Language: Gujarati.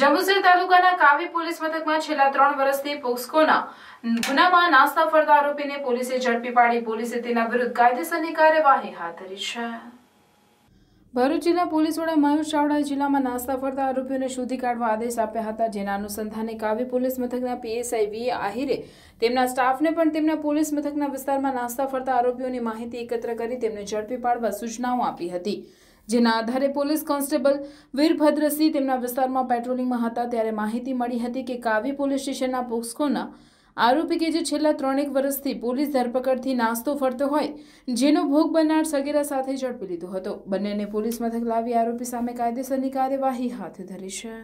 જંબુસર તાલુકાના કાવી પોલીસ મથકમાં છેલ્લા ત્રણ વર્ષથી પોક્સકોના ગુનામાં નાસ્તા ફરતા આરોપીને પોલીસે ઝડપી પાડી પોલીસે તેના વિરુદ્ધ કાયદેસરની કાર્યવાહી હાથ ધરી છે ભરૂચ જિલ્લા પોલીસ વડા મયુર ચાવડાએ જિલ્લામાં નાસ્તા ફરતા આરોપીઓને શોધી કાઢવા આદેશ આપ્યા હતા જેના અનુસંધાને કાવી પોલીસ મથકના પીએસઆઈ વી આહિરે તેમના સ્ટાફને પણ તેમના પોલીસ મથકના વિસ્તારમાં નાસ્તા ફરતા આરોપીઓની માહિતી એકત્ર કરી તેમને ઝડપી પાડવા સૂચનાઓ આપી હતી જેના આધારે પોલીસ કોન્સ્ટેબલ વીરભદ્રસિંહ તેમના વિસ્તારમાં પેટ્રોલિંગમાં હતા ત્યારે માહિતી મળી હતી કે કાવી પોલીસ સ્ટેશનના પોક્સકોના આરોપી કે જે છેલ્લા ત્રણેક વર્ષથી પોલીસ ધરપકડથી નાસ્તો ફરતો હોય જેનો ભોગ બનનાર સગીરા સાથે ઝડપી લીધો હતો બંનેને પોલીસ મથક લાવી આરોપી સામે કાયદેસરની કાર્યવાહી હાથ ધરી છે